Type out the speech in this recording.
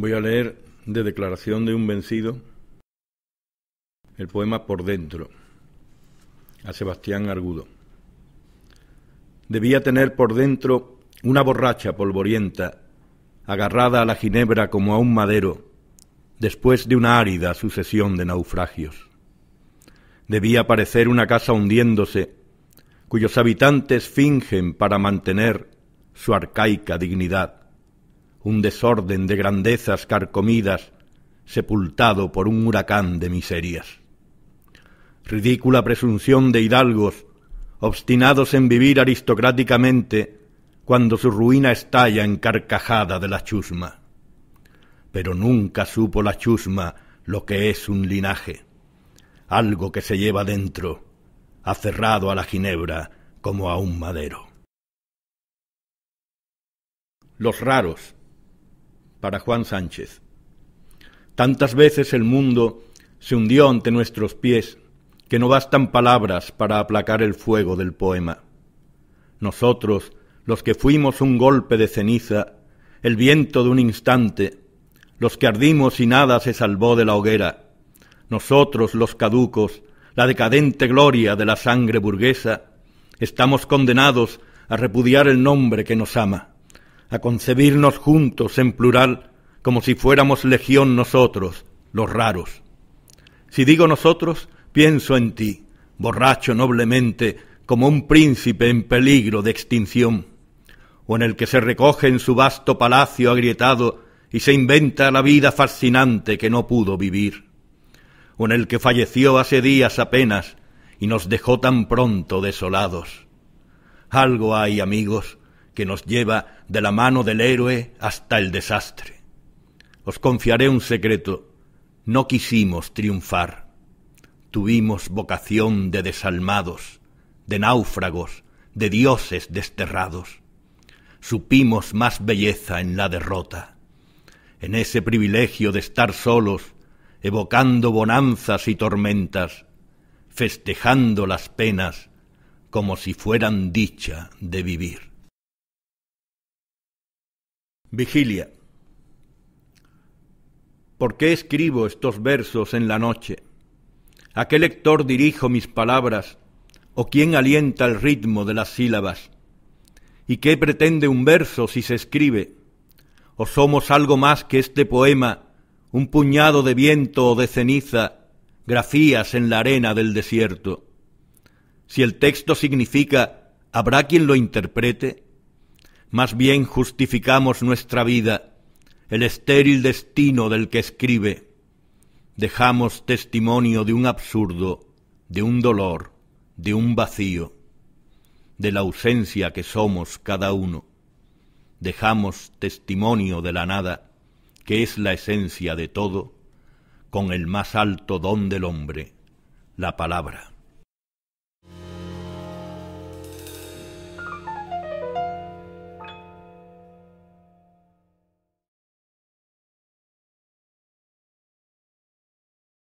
Voy a leer de Declaración de un vencido el poema Por dentro, a Sebastián Argudo. Debía tener por dentro una borracha polvorienta, agarrada a la ginebra como a un madero, después de una árida sucesión de naufragios. Debía parecer una casa hundiéndose, cuyos habitantes fingen para mantener su arcaica dignidad un desorden de grandezas carcomidas, sepultado por un huracán de miserias. Ridícula presunción de hidalgos, obstinados en vivir aristocráticamente, cuando su ruina estalla en carcajada de la chusma. Pero nunca supo la chusma lo que es un linaje, algo que se lleva dentro, aferrado a la ginebra como a un madero. Los raros, para Juan Sánchez. Tantas veces el mundo se hundió ante nuestros pies que no bastan palabras para aplacar el fuego del poema. Nosotros, los que fuimos un golpe de ceniza, el viento de un instante, los que ardimos y nada se salvó de la hoguera, nosotros los caducos, la decadente gloria de la sangre burguesa, estamos condenados a repudiar el nombre que nos ama a concebirnos juntos en plural como si fuéramos legión nosotros, los raros. Si digo nosotros, pienso en ti, borracho noblemente, como un príncipe en peligro de extinción, o en el que se recoge en su vasto palacio agrietado y se inventa la vida fascinante que no pudo vivir, o en el que falleció hace días apenas y nos dejó tan pronto desolados. Algo hay, amigos, que nos lleva de la mano del héroe hasta el desastre. Os confiaré un secreto. No quisimos triunfar. Tuvimos vocación de desalmados, de náufragos, de dioses desterrados. Supimos más belleza en la derrota. En ese privilegio de estar solos, evocando bonanzas y tormentas, festejando las penas como si fueran dicha de vivir. Vigilia. ¿Por qué escribo estos versos en la noche? ¿A qué lector dirijo mis palabras? ¿O quién alienta el ritmo de las sílabas? ¿Y qué pretende un verso si se escribe? ¿O somos algo más que este poema, un puñado de viento o de ceniza, grafías en la arena del desierto? Si el texto significa, ¿habrá quien lo interprete? más bien justificamos nuestra vida, el estéril destino del que escribe. Dejamos testimonio de un absurdo, de un dolor, de un vacío, de la ausencia que somos cada uno. Dejamos testimonio de la nada, que es la esencia de todo, con el más alto don del hombre, la palabra.